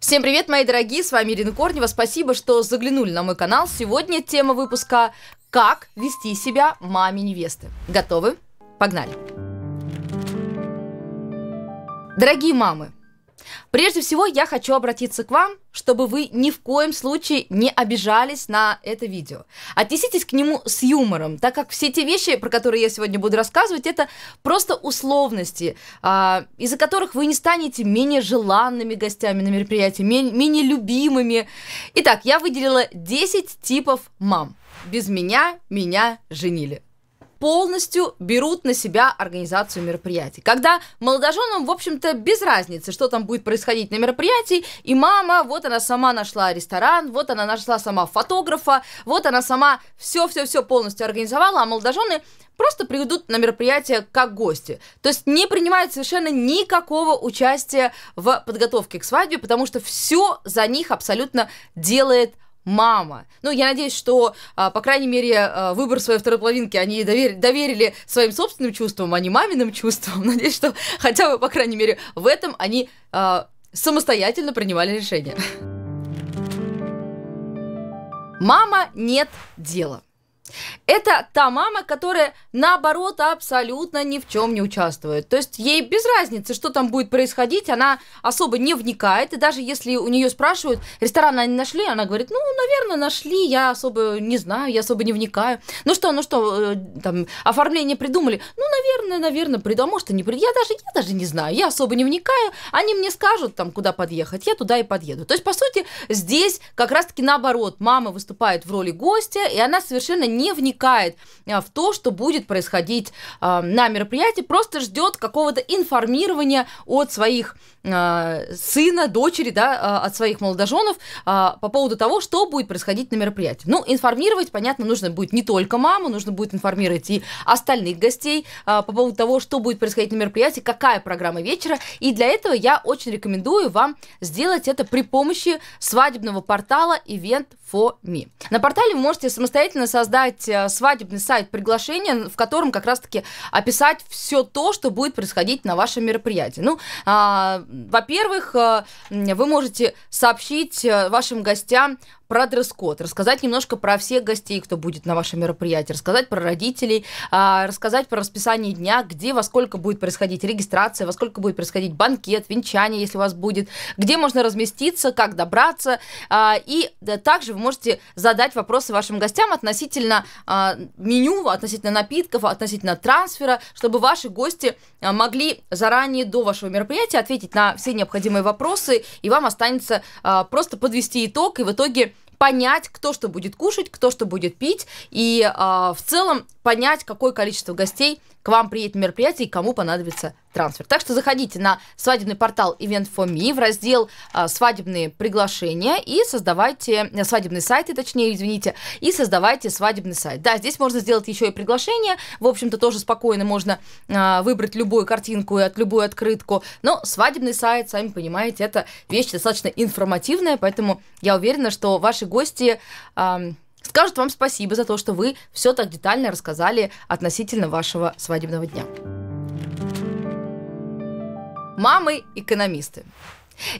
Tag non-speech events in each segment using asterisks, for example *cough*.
Всем привет, мои дорогие, с вами Ирина Корнева. Спасибо, что заглянули на мой канал. Сегодня тема выпуска «Как вести себя маме невесты». Готовы? Погнали! Дорогие мамы, Прежде всего, я хочу обратиться к вам, чтобы вы ни в коем случае не обижались на это видео. Отнеситесь к нему с юмором, так как все те вещи, про которые я сегодня буду рассказывать, это просто условности, а, из-за которых вы не станете менее желанными гостями на мероприятии, менее любимыми. Итак, я выделила 10 типов мам. Без меня меня женили полностью берут на себя организацию мероприятий. Когда молодоженам, в общем-то, без разницы, что там будет происходить на мероприятии, и мама, вот она сама нашла ресторан, вот она нашла сама фотографа, вот она сама все-все-все полностью организовала, а молодожены просто придут на мероприятие как гости. То есть не принимают совершенно никакого участия в подготовке к свадьбе, потому что все за них абсолютно делает мама. Ну, я надеюсь, что, а, по крайней мере, а, выбор своей второй половинки они доверили, доверили своим собственным чувствам, а не маминым чувствам. *laughs* Надеюсь, что хотя бы, по крайней мере, в этом они а, самостоятельно принимали решение. Мама нет дела. Это та мама, которая, наоборот, абсолютно ни в чем не участвует. То есть ей без разницы, что там будет происходить, она особо не вникает. И даже если у нее спрашивают, ресторан они нашли, она говорит, ну, наверное, нашли, я особо не знаю, я особо не вникаю. Ну что, ну что, э, там, оформление придумали? Ну, наверное, наверное, придумал, а может и не придумали. Я даже, я даже не знаю, я особо не вникаю. Они мне скажут, там, куда подъехать, я туда и подъеду. То есть, по сути, здесь как раз-таки наоборот, мама выступает в роли гостя, и она совершенно не не вникает э, в то, что будет происходить э, на мероприятии, просто ждет какого-то информирования от своих э, сына, дочери, да, от своих молодоженов по поводу того, что будет происходить на мероприятии. Ну, информировать, понятно, нужно будет не только маму, нужно будет информировать и остальных гостей по поводу того, что будет происходить на мероприятии, какая программа вечера. И для этого я очень рекомендую вам сделать это при помощи свадебного портала Event for Me. На портале вы можете самостоятельно создать создать э, свадебный сайт приглашение, в котором как раз-таки описать все то, что будет происходить на вашем мероприятии. Ну, а, во-первых, э, вы можете сообщить э, вашим гостям про дресс-код, рассказать немножко про всех гостей, кто будет на вашем мероприятии, рассказать про родителей, а, рассказать про расписание дня, где, во сколько будет происходить регистрация, во сколько будет происходить банкет, венчание, если у вас будет, где можно разместиться, как добраться. А, и также вы можете задать вопросы вашим гостям относительно а, меню, относительно напитков, относительно трансфера, чтобы ваши гости могли заранее до вашего мероприятия ответить на все необходимые вопросы, и вам останется просто подвести итог и в итоге понять, кто что будет кушать, кто что будет пить, и э, в целом понять, какое количество гостей к вам приедет мероприятие и кому понадобится трансфер. Так что заходите на свадебный портал Event4Me в раздел а, «Свадебные приглашения» и создавайте, э, свадебные сайты, точнее, извините, и создавайте свадебный сайт. Да, здесь можно сделать еще и приглашение, в общем-то, тоже спокойно можно а, выбрать любую картинку и от любую открытку, но свадебный сайт, сами понимаете, это вещь достаточно информативная, поэтому я уверена, что ваши гости... А, скажут вам спасибо за то, что вы все так детально рассказали относительно вашего свадебного дня. Мамы-экономисты.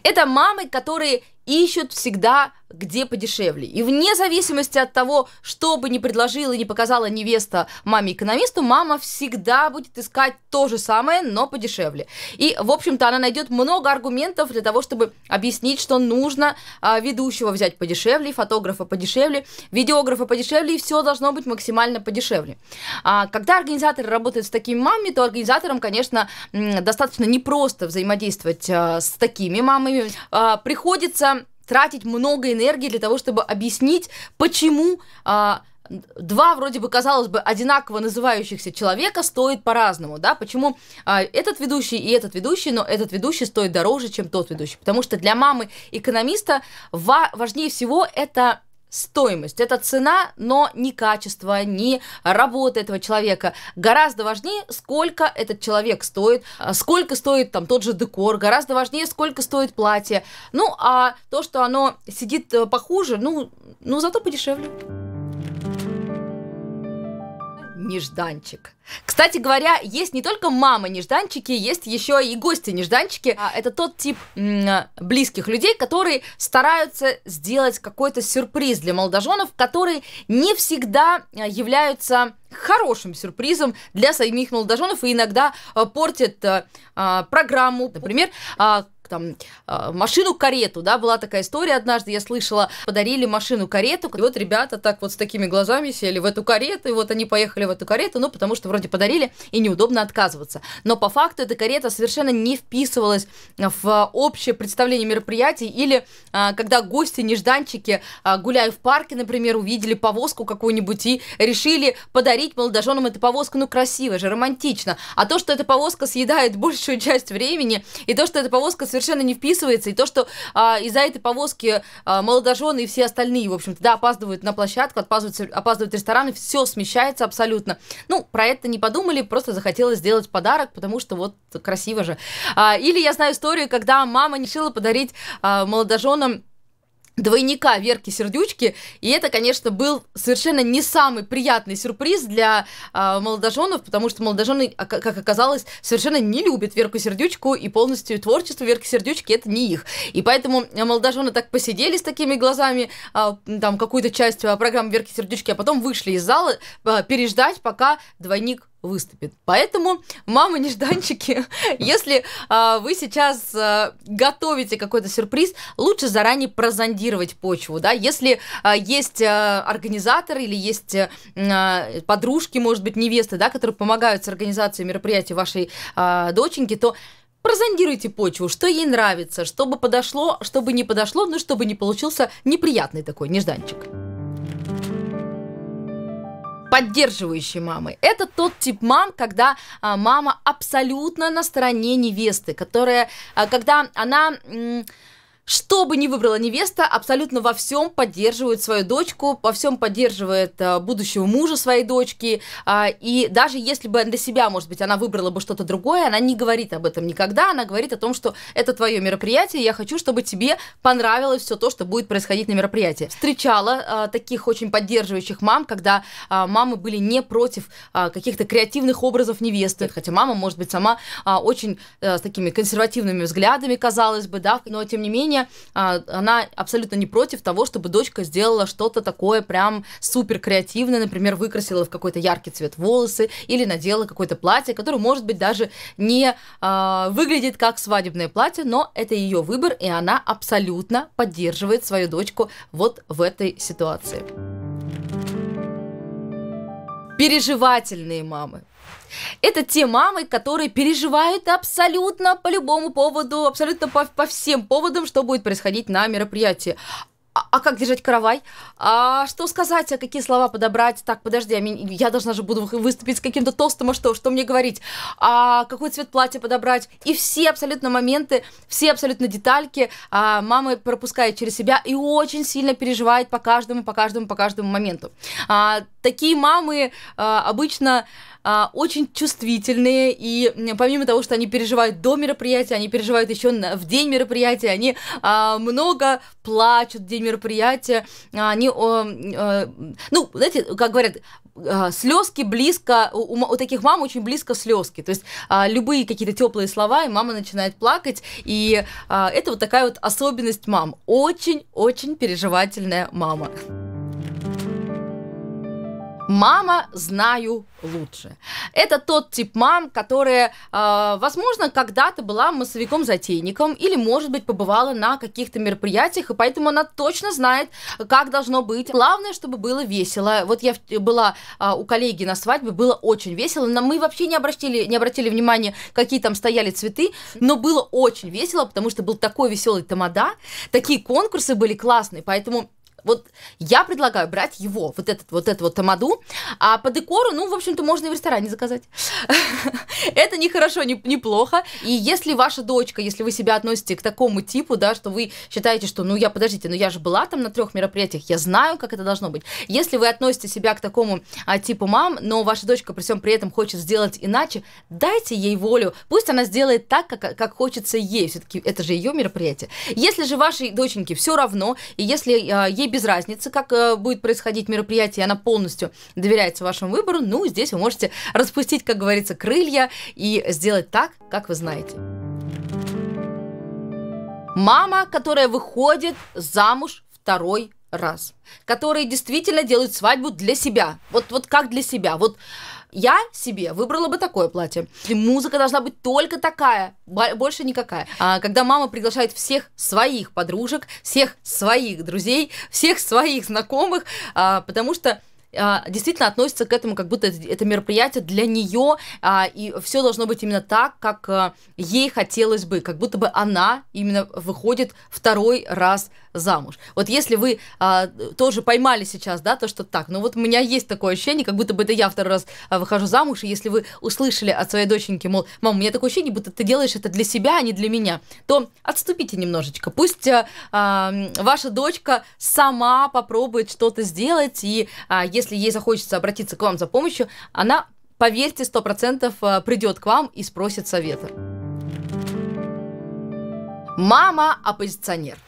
Это мамы, которые ищут всегда где подешевле. И вне зависимости от того, что бы ни предложила и не показала невеста маме-экономисту, мама всегда будет искать то же самое, но подешевле. И, в общем-то, она найдет много аргументов для того, чтобы объяснить, что нужно а, ведущего взять подешевле, фотографа подешевле, видеографа подешевле, и все должно быть максимально подешевле. А, когда организаторы работают с такими мамами, то организаторам, конечно, достаточно непросто взаимодействовать а, с такими мамами. А, приходится тратить много энергии для того, чтобы объяснить, почему а, два вроде бы казалось бы одинаково называющихся человека стоят по-разному, да? Почему а, этот ведущий и этот ведущий, но этот ведущий стоит дороже, чем тот ведущий? Потому что для мамы экономиста ва- важнее всего это стоимость, это цена, но не качество, не работа этого человека. Гораздо важнее, сколько этот человек стоит, а, сколько стоит там тот же декор, гораздо важнее, сколько стоит платье. Ну, а то, что оно сидит э, похуже, ну, ну зато подешевле нежданчик. Кстати говоря, есть не только мамы-нежданчики, есть еще и гости-нежданчики. А, это тот тип а, близких людей, которые стараются сделать какой-то сюрприз для молодоженов, которые не всегда а, являются хорошим сюрпризом для самих молодоженов и иногда портят программу. Например, там а, машину-карету, да, была такая история однажды, я слышала, подарили машину-карету, и вот ребята так вот с такими глазами сели в эту карету, и вот они поехали в эту карету, ну, потому что вроде подарили, и неудобно отказываться. Но по факту эта карета совершенно не вписывалась в общее представление мероприятий, или а, когда гости, нежданчики, а, гуляя в парке, например, увидели повозку какую-нибудь и решили подарить молодоженам эту повозку, ну, красиво же, романтично. А то, что эта повозка съедает большую часть времени, и то, что эта повозка совершенно совершенно не вписывается. И то, что а, из-за этой повозки а, молодожены и все остальные, в общем-то, да, опаздывают на площадку, опаздывают, опаздывают рестораны, все смещается абсолютно. Ну, про это не подумали, просто захотелось сделать подарок, потому что вот красиво же. А, или я знаю историю, когда мама решила подарить а, молодоженам двойника Верки Сердючки, и это, конечно, был совершенно не самый приятный сюрприз для э, молодоженов, потому что молодожены, а, как оказалось, совершенно не любят Верку Сердючку, и полностью творчество Верки Сердючки это не их. И поэтому а, молодожены так посидели с такими глазами, э, там, какую-то часть программы Верки Сердючки, а потом вышли из зала э, переждать, пока двойник выступит. Поэтому, мамы нежданчики, *laughs* если а, вы сейчас а, готовите какой-то сюрприз, лучше заранее прозондировать почву, да. Если а, есть а, организатор или есть а, подружки, может быть, невесты, да, которые помогают с организацией мероприятий вашей а, доченьки, то прозондируйте почву, что ей нравится, чтобы подошло, чтобы не подошло, ну, чтобы не получился неприятный такой нежданчик поддерживающей мамы. Это тот тип мам, когда а, мама абсолютно на стороне невесты, которая, а, когда она... М- что бы ни выбрала невеста, абсолютно во всем поддерживает свою дочку, во всем поддерживает э, будущего мужа своей дочки. А, и даже если бы для себя, может быть, она выбрала бы что-то другое, она не говорит об этом никогда. Она говорит о том, что это твое мероприятие, я хочу, чтобы тебе понравилось все то, что будет происходить на мероприятии. Встречала э, таких очень поддерживающих мам, когда э, мамы были не против каких-то креативных образов невесты. Хотя мама, может быть, сама очень с такими консервативными взглядами, казалось бы, да, но тем не менее плане а, она абсолютно не против того, чтобы дочка сделала что-то такое прям супер креативное, например, выкрасила в какой-то яркий цвет волосы или надела какое-то платье, которое, может быть, даже не а, выглядит как свадебное платье, но это ее выбор, и она абсолютно поддерживает свою дочку вот в этой ситуации переживательные мамы. Это те мамы, которые переживают абсолютно по любому поводу, абсолютно по, по всем поводам, что будет происходить на мероприятии. А, а как держать каравай? А что сказать? А какие слова подобрать? Так, подожди, а я должна же буду выступить с каким-то тостом, а что? Что мне говорить? А какой цвет платья подобрать? И все абсолютно моменты, все абсолютно детальки а, мамы пропускает через себя и очень сильно переживает по каждому, по каждому, по каждому моменту. А, такие мамы а, обычно а, очень чувствительные, и помимо того, что они переживают до мероприятия, они переживают еще в день мероприятия, они а, много плачут в день мероприятия, они, а, а, ну, знаете, как говорят, слезки близко, у, у, таких мам очень близко слезки, то есть а, любые какие-то теплые слова, и мама начинает плакать, и а, это вот такая вот особенность мам, очень-очень переживательная Мама. Мама знаю лучше. Это тот тип мам, которая, а, возможно, когда-то была массовиком-затейником или, может быть, побывала на каких-то мероприятиях, и поэтому она точно знает, как должно быть. Главное, чтобы было весело. Вот я была а, у коллеги на свадьбе, было очень весело, но мы вообще не обратили, не обратили внимания, какие там стояли цветы, но было очень весело, потому что был такой веселый тамада, такие конкурсы были классные, поэтому вот я предлагаю брать его, вот этот вот этот вот тамаду, а по декору, ну, в общем-то, можно и в ресторане заказать. *laughs* Это не хорошо, не, плохо. И если ваша дочка, если вы себя относите к такому типу, да, что вы считаете, что, ну, я, подождите, ну, я же была там на трех мероприятиях, я знаю, как это должно быть. Если вы относите себя к такому а, типу мам, но ваша дочка при всем при этом хочет сделать иначе, дайте ей волю, пусть она сделает так, как, как хочется ей, все-таки это же ее мероприятие. Если же вашей доченьке все равно, и если а, ей без разницы, как э, будет происходить мероприятие, она полностью доверяется вашему выбору, ну, здесь вы можете распустить, как говорится, крылья и сделать так, как вы знаете. Мама, которая выходит замуж второй раз, которые действительно делают свадьбу для себя. Вот, вот как для себя. Вот я себе выбрала бы такое платье. И музыка должна быть только такая, больше никакая. А когда мама приглашает всех своих подружек, всех своих друзей, всех своих знакомых, а, потому что а, действительно относится к этому, как будто это мероприятие для нее, а, и все должно быть именно так, как а, ей хотелось бы, как будто бы она именно выходит второй раз замуж. Вот если вы а, тоже поймали сейчас, да, то, что так, ну вот у меня есть такое ощущение, как будто бы это я второй раз а, выхожу замуж, и если вы услышали от своей доченьки, мол, мам, у меня такое ощущение, будто ты делаешь это для себя, а не для меня, то отступите немножечко. Пусть а, а, ваша дочка сама попробует что-то сделать, и а, если ей захочется обратиться к вам за помощью, она поверьте, сто процентов а, придет к вам и спросит совета. Мама-оппозиционер.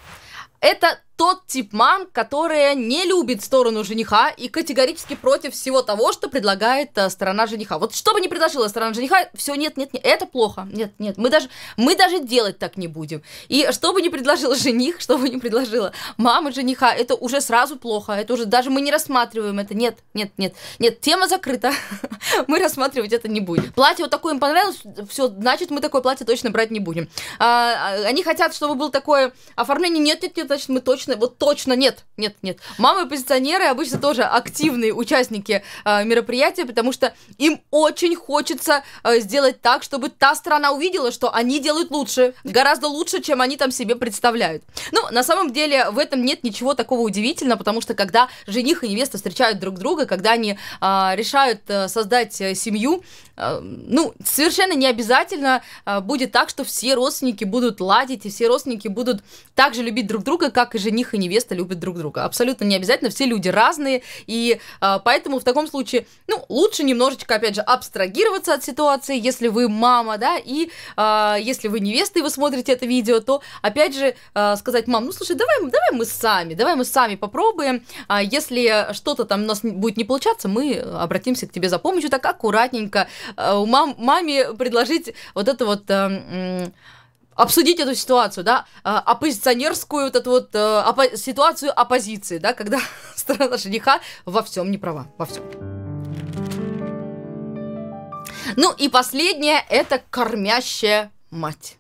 Это тот тип мам, которая не любит сторону жениха и категорически против всего того, что предлагает э, сторона жениха. Вот что бы ни предложила сторона жениха, все нет, нет, нет, это плохо, нет, нет, мы даже, мы даже делать так не будем. И что бы ни предложил жених, что бы ни предложила мама жениха, это уже сразу плохо, это уже даже мы не рассматриваем это, нет, нет, нет, нет, тема закрыта, *laughs* мы рассматривать это не будем. Платье вот такое им понравилось, все, значит мы такое платье точно брать не будем. А, а, они хотят, чтобы было такое оформление, нет, нет, нет, значит мы точно конечно, вот точно нет, нет, нет. Мамы-позиционеры обычно тоже активные участники э, мероприятия, потому что им очень хочется э, сделать так, чтобы та страна увидела, что они делают лучше, гораздо лучше, чем они там себе представляют. Ну, на самом деле в этом нет ничего такого удивительного, потому что когда жених и невеста встречают друг друга, когда они э, решают э, создать э, семью, э, ну, совершенно не обязательно э, будет так, что все родственники будут ладить, и все родственники будут так же любить друг друга, как и жених жених и невеста любят друг друга. Абсолютно не обязательно, все люди разные, и а, поэтому в таком случае, ну, лучше немножечко, опять же, абстрагироваться от ситуации, если вы мама, да, и а, если вы невеста и вы смотрите это видео, то, опять же, а, сказать, мам, ну, слушай, давай, давай мы сами, давай мы сами попробуем, а, если что-то там у нас будет не получаться, мы обратимся к тебе за помощью, так аккуратненько, а, мам, маме предложить вот это вот... А, обсудить эту ситуацию, да, э, оппозиционерскую вот эту вот э, опо- ситуацию оппозиции, да, когда *laughs* сторона жениха во всем не права, во всем. Ну и последнее – это кормящая мать.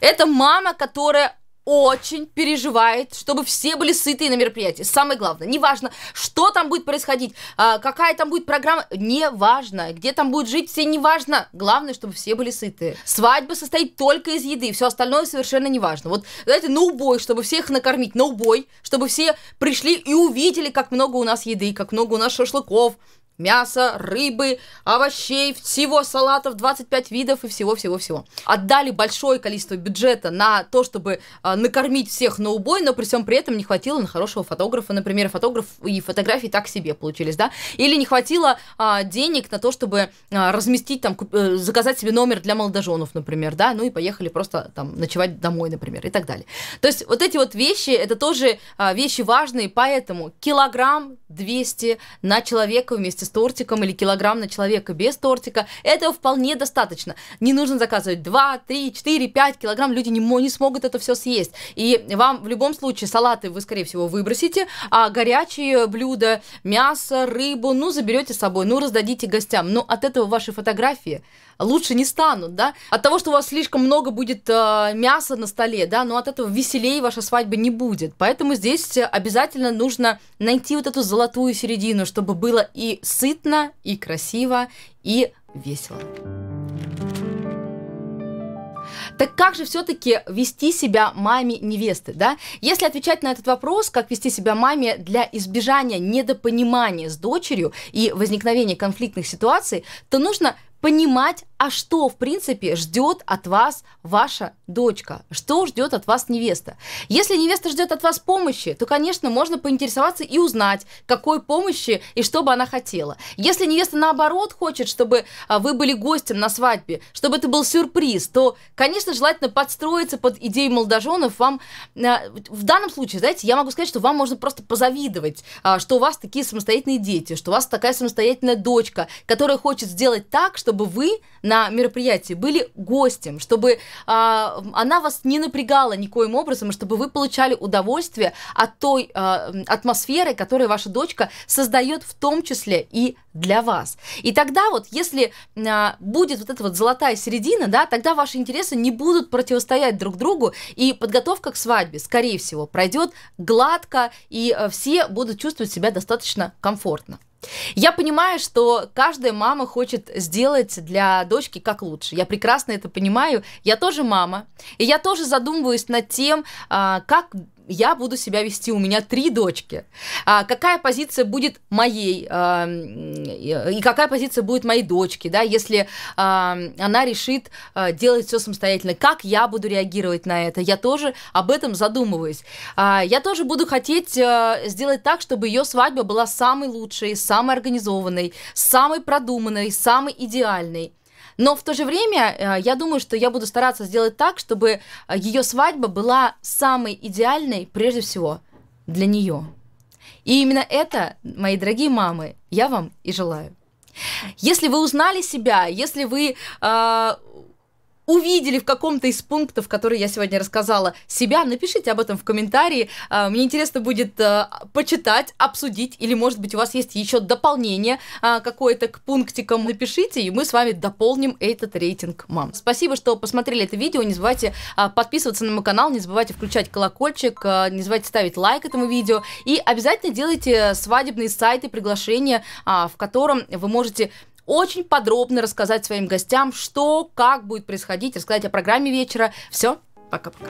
Это мама, которая очень переживает, чтобы все были сытые на мероприятии. Самое главное, неважно, что там будет происходить, а, какая там будет программа, неважно, где там будет жить все, неважно. Главное, чтобы все были сытые. Свадьба состоит только из еды, все остальное совершенно неважно. Вот, знаете, на убой, чтобы всех накормить, на убой, чтобы все пришли и увидели, как много у нас еды, как много у нас шашлыков, мяса, рыбы, овощей, всего салатов, 25 видов и всего-всего-всего. Отдали большое количество бюджета на то, чтобы а, накормить всех на убой, но при всем при этом не хватило на хорошего фотографа. Например, фотограф и фотографии так себе получились, да? Или не хватило э, денег на то, чтобы э, разместить, там, куп- э, заказать себе номер для молодоженов, например, да? Ну и поехали просто там ночевать домой, например, и так далее. То есть вот эти вот вещи, это тоже э, вещи важные, поэтому килограмм 200 на человека вместе с тортиком или килограмм на человека без тортика, этого вполне достаточно. Не нужно заказывать 2, 3, 4, 5 килограмм, люди не, не смогут это все съесть. И вам в любом случае салаты вы, скорее всего, выбросите, а горячие блюда, мясо, рыбу, ну, заберете с собой, ну, раздадите гостям. Но от этого ваши фотографии, лучше не станут, да? От того, что у вас слишком много будет э, мяса на столе, да, но от этого веселее ваша свадьба не будет. Поэтому здесь обязательно нужно найти вот эту золотую середину, чтобы было и сытно, и красиво, и весело. Так как же все-таки вести себя маме невесты, да? Если отвечать на этот вопрос, как вести себя маме для избежания недопонимания с дочерью и возникновения конфликтных ситуаций, то нужно понимать, а что, в принципе, ждет от вас ваша дочка, что ждет от вас невеста. Если невеста ждет от вас помощи, то, конечно, можно поинтересоваться и узнать, какой помощи и что бы она хотела. Если невеста, наоборот, хочет, чтобы а, вы были гостем на свадьбе, чтобы это был сюрприз, то, конечно, желательно подстроиться под идеи молодоженов. Вам а, в данном случае, знаете, я могу сказать, что вам можно просто позавидовать, а, что у вас такие самостоятельные дети, что у вас такая самостоятельная дочка, которая хочет сделать так, чтобы вы на мероприятии были гостем, чтобы она вас не напрягала никоим образом, чтобы вы получали удовольствие от той э, атмосферы, которую ваша дочка создает в том числе и для вас. И тогда вот, если э, будет вот эта вот золотая середина, да, тогда ваши интересы не будут противостоять друг другу, и подготовка к свадьбе, скорее всего, пройдет гладко, и э, все будут чувствовать себя достаточно комфортно. Я понимаю, что каждая мама хочет сделать для дочки как лучше. Я прекрасно это понимаю. Я тоже мама. И я тоже задумываюсь над тем, а, как я буду себя вести, у меня три дочки. А какая позиция будет моей а, и какая позиция будет моей дочки, да, если а, она решит а, делать все самостоятельно, как я буду реагировать на это, я тоже об этом задумываюсь. А, я тоже буду хотеть а, сделать так, чтобы ее свадьба была самой лучшей, самой организованной, самой продуманной, самой идеальной. Но в то же время э, я думаю, что я буду стараться сделать так, чтобы э, ее свадьба была самой идеальной, прежде всего, для нее. И именно это, мои дорогие мамы, я вам и желаю. Если вы узнали себя, если вы э, увидели в каком-то из пунктов, которые я сегодня рассказала, себя, напишите об этом в комментарии. А, мне интересно будет а, почитать, обсудить, или, может быть, у вас есть еще дополнение а, какое-то к пунктикам, напишите, и мы с вами дополним этот рейтинг мам. Спасибо, что посмотрели это видео, не забывайте подписываться на мой канал, не забывайте включать колокольчик, не забывайте ставить лайк этому видео, и обязательно делайте свадебные сайты, приглашения, в котором вы можете очень подробно рассказать своим гостям, что, как будет происходить, рассказать о программе вечера. Все, пока-пока.